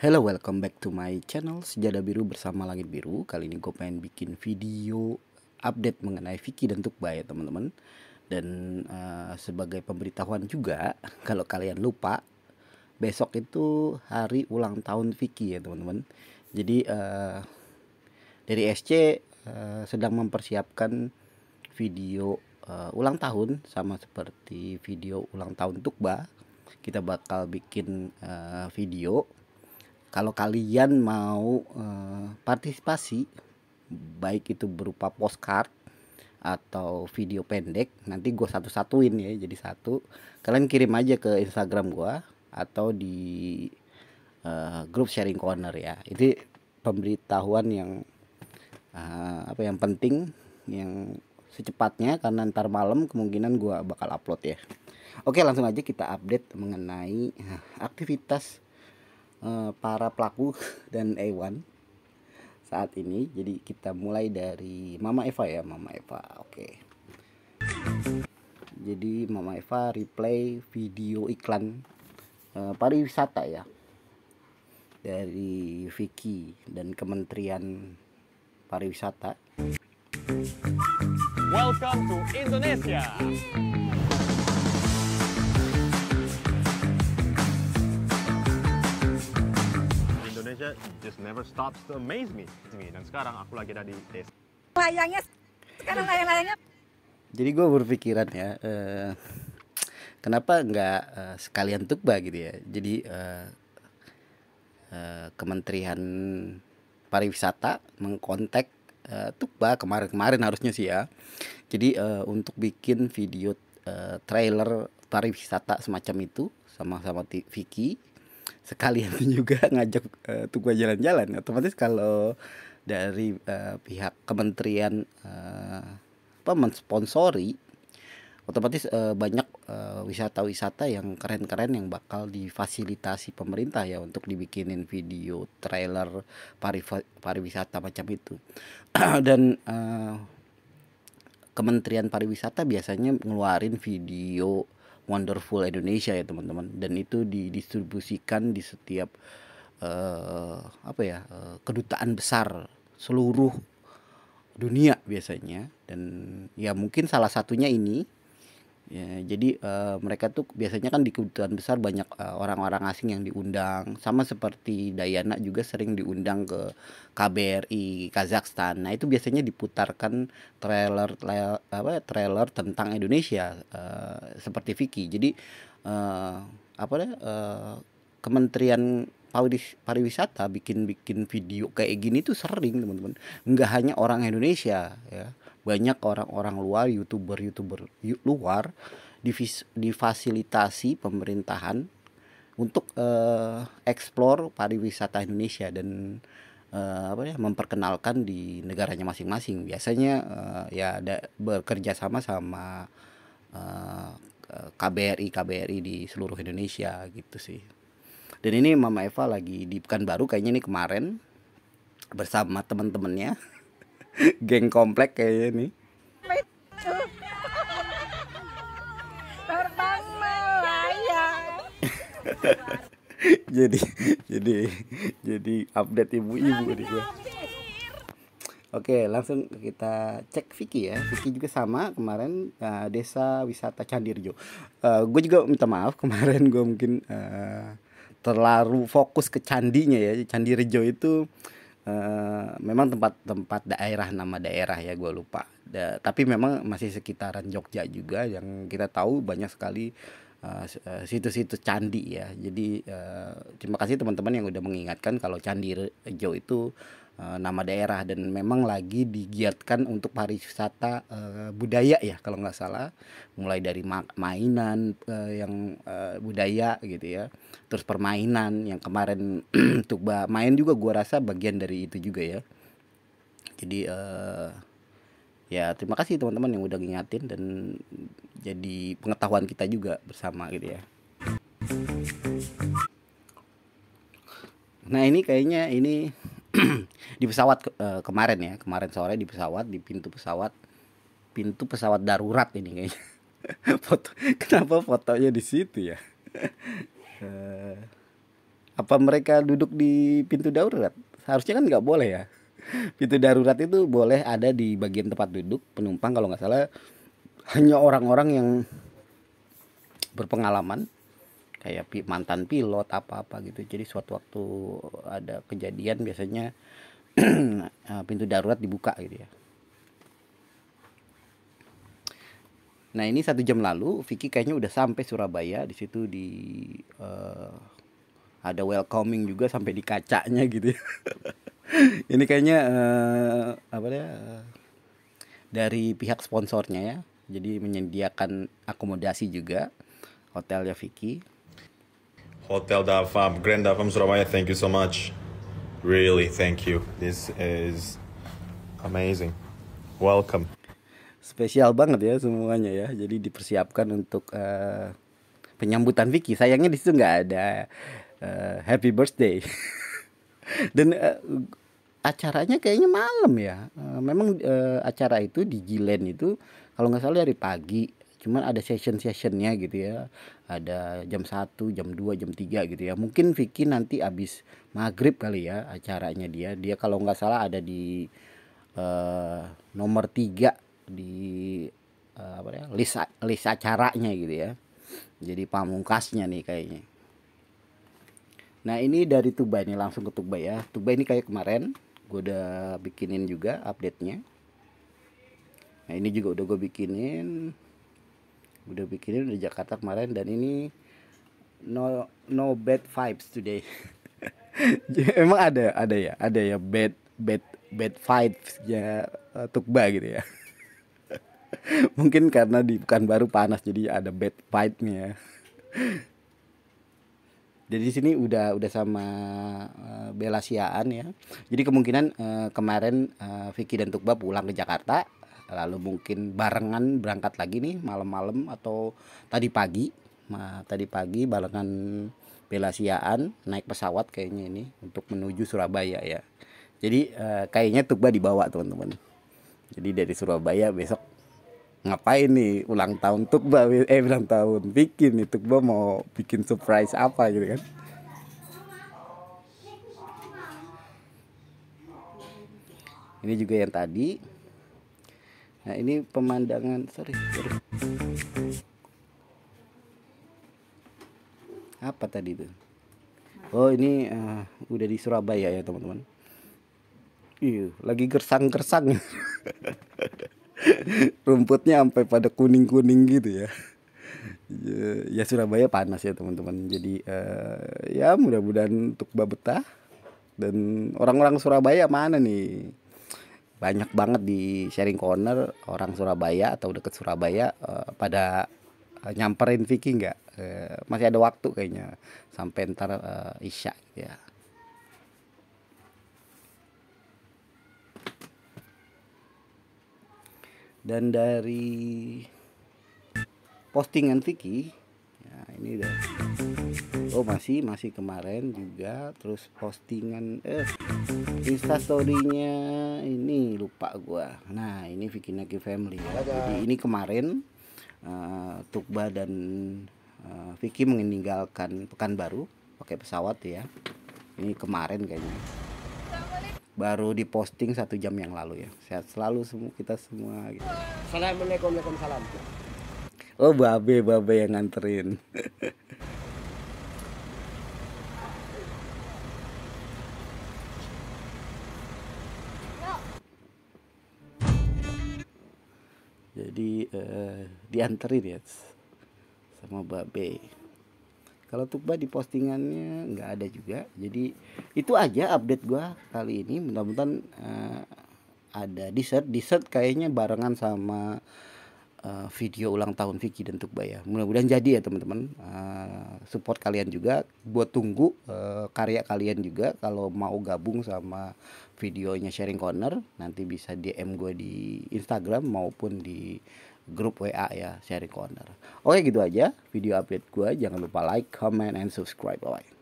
Hello, welcome back to my channel Sejada Biru bersama Langit Biru Kali ini gue pengen bikin video update mengenai Vicky dan Tukba ya teman-teman Dan uh, sebagai pemberitahuan juga Kalau kalian lupa Besok itu hari ulang tahun Vicky ya teman-teman Jadi uh, dari SC uh, eh, sedang mempersiapkan video uh, ulang tahun Sama seperti video ulang tahun Tukba Kita bakal bikin uh, video kalau kalian mau eh, partisipasi baik itu berupa postcard atau video pendek nanti gue satu-satuin ya jadi satu kalian kirim aja ke Instagram gue atau di uh, grup sharing corner ya itu pemberitahuan yang uh, apa yang penting yang secepatnya karena ntar malam kemungkinan gue bakal upload ya oke langsung aja kita update mengenai eh, aktivitas Eh, para pelaku dan A A1 saat ini. Jadi kita mulai dari Mama Eva ya, Mama Eva. Oke. Jadi Mama Eva replay video iklan uh, pariwisata ya dari Vicky dan Kementerian Pariwisata. Welcome to Indonesia. just never stops to amaze me. Dan sekarang aku lagi ada di desa. Layangnya sekarang layang-layangnya. Jadi gue berpikiran ya, uh, kenapa nggak uh, sekalian tukba gitu ya? Jadi uh, uh, Kementerian Pariwisata mengkontak uh, tukba kemarin-kemarin harusnya sih ya. Jadi uh, untuk bikin video uh, trailer pariwisata semacam itu sama sama Vicky sekalian juga ngajak uh, eh, tuh jalan-jalan otomatis kalau dari uh, pihak kementerian uh, apa mensponsori otomatis uh, banyak wisata-wisata uh, yang keren-keren yang bakal difasilitasi pemerintah ya untuk dibikinin video trailer pariwisata macam itu dan uh, Kementerian Pariwisata biasanya ngeluarin video Wonderful Indonesia ya teman-teman dan itu didistribusikan di setiap uh, apa ya uh, kedutaan besar seluruh dunia biasanya dan ya mungkin salah satunya ini Ya, jadi uh, mereka tuh biasanya kan di kebutuhan besar banyak eh, orang-orang uh, asing yang diundang, sama seperti Dayana juga sering diundang ke KBRI Kazakhstan. Nah itu biasanya diputarkan trailer trailer, apa, trailer tentang Indonesia uh, seperti Vicky. Jadi uh, apa deh uh, Kementerian pariwisata bikin bikin video kayak gini tuh sering teman-teman nggak hanya orang Indonesia ya banyak orang-orang luar youtuber-youtuber luar difasilitasi pemerintahan untuk uh, explore pariwisata Indonesia dan uh, apa ya memperkenalkan di negaranya masing-masing biasanya uh, ya ada bekerja sama sama uh, KBRI KBRI di seluruh Indonesia gitu sih dan ini Mama Eva lagi di pekan baru kayaknya ini kemarin bersama teman-temannya geng komplek kayaknya nih terbang melayang jadi jadi jadi update ibu-ibu nih gua Oke, langsung kita cek Vicky ya. Vicky juga sama kemarin uh, desa wisata Candirjo. Uh, eh, gue juga minta maaf kemarin gue mungkin uh, terlalu fokus ke candinya ya. Candirjo itu Eh, memang tempat-tempat daerah nama daerah ya gue lupa da, tapi memang masih sekitaran Jogja juga yang kita tahu banyak sekali eh, eh, situs-situs uh, candi ya jadi uh, terima kasih teman-teman yang udah mengingatkan kalau candi rejo itu Eh, nama daerah dan memang lagi digiatkan untuk pariwisata uh, budaya ya kalau nggak salah mulai dari ma mainan uh, yang uh, budaya gitu ya terus permainan yang kemarin untuk main juga gua rasa bagian dari itu juga ya jadi ya terima kasih teman-teman yang udah ngingatin dan jadi pengetahuan kita juga bersama gitu ya nah ini kayaknya ini di pesawat ke, uh, kemarin ya kemarin sore di pesawat di pintu pesawat pintu pesawat darurat ini kayaknya foto kenapa fotonya di situ ya uh, apa mereka duduk di pintu darurat harusnya kan nggak boleh ya pintu darurat itu boleh ada di bagian tempat duduk penumpang kalau nggak salah hanya orang-orang yang berpengalaman kayak mantan pilot apa-apa gitu jadi suatu waktu ada kejadian biasanya eh, pintu darurat dibuka gitu ya nah ini satu jam lalu Vicky kayaknya udah sampai Surabaya di situ di uh, ada welcoming juga sampai di kacanya gitu ya. ini kayaknya uh, apa ya dari pihak sponsornya ya jadi menyediakan akomodasi juga hotelnya Vicky Hotel Dafam, Grand Dafam Surabaya, thank you so much. Really, thank you. This is amazing. Welcome. Spesial banget ya semuanya ya. Jadi dipersiapkan untuk uh, penyambutan Vicky. Sayangnya di situ nggak ada uh, Happy Birthday. Dan uh, acaranya kayaknya malam ya. Uh, memang uh, acara itu di Gilen itu kalau nggak salah dari pagi cuman ada session-sessionnya gitu ya ada jam 1 jam 2 jam 3 gitu ya mungkin Vicky nanti abis maghrib kali ya acaranya dia dia kalau nggak salah ada di uh, nomor 3 di uh, apa ya list list acaranya gitu ya jadi pamungkasnya nih kayaknya nah ini dari Tuba ini langsung ke Tuba ya Tuba ini kayak kemarin gue udah bikinin juga update nya nah ini juga udah gue bikinin udah bikinnya di Jakarta kemarin dan ini no no bad vibes today emang ada ada ya ada ya bad bad bad vibes ya eh, tukba gitu ya mungkin karena di baru panas jadi ada bad vibesnya nya jadi di sini udah udah sama uh, eh, Belasiaan ya. Jadi kemungkinan uh, kemarin uh, Vicky dan Tukba pulang ke Jakarta lalu mungkin barengan berangkat lagi nih malam-malam atau tadi pagi nah, tadi pagi barengan Belasiaan naik pesawat kayaknya ini untuk menuju Surabaya ya jadi eh, kayaknya Tukba dibawa teman-teman jadi dari Surabaya besok ngapain nih ulang tahun Tukba eh ulang tahun bikin nih Tukba mau bikin surprise apa gitu kan ini juga yang tadi Nah ini pemandangan sorry, sorry. Apa tadi itu? Oh ini uh, udah di Surabaya ya teman-teman. Iya, lagi gersang-gersang. Rumputnya sampai pada kuning-kuning gitu ya. Ya, ya Surabaya panas ya teman-teman. Jadi uh, ya mudah-mudahan untuk betah dan orang-orang Surabaya mana nih? banyak banget di sharing corner orang Surabaya atau deket Surabaya uh, pada uh, nyamperin Vicky nggak uh, masih ada waktu kayaknya sampai ntar uh, isya ya dan dari postingan Vicky ya ini udah oh masih masih kemarin juga terus postingan eh instastorynya ini lupa gua nah ini Vicky Vikinaki Family ya. jadi ini kemarin uh, Tukba dan uh, Vicky meninggalkan Pekanbaru pakai pesawat ya ini kemarin kayaknya baru diposting satu jam yang lalu ya sehat selalu semua kita semua gitu. Assalamualaikum salam oh babe babe yang nganterin di uh, dianterin ya sama babe kalau Tukba di postingannya nggak ada juga jadi itu aja update gua kali ini mudah-mudahan uh, ada dessert dessert kayaknya barengan sama uh, video ulang tahun Vicky dan Tukba ya mudah-mudahan jadi ya teman-teman uh, support kalian juga buat tunggu uh, karya kalian juga kalau mau gabung sama videonya sharing corner nanti bisa DM gue di Instagram maupun di grup WA ya sharing corner oke gitu aja video update gue jangan lupa like comment and subscribe bye, -bye.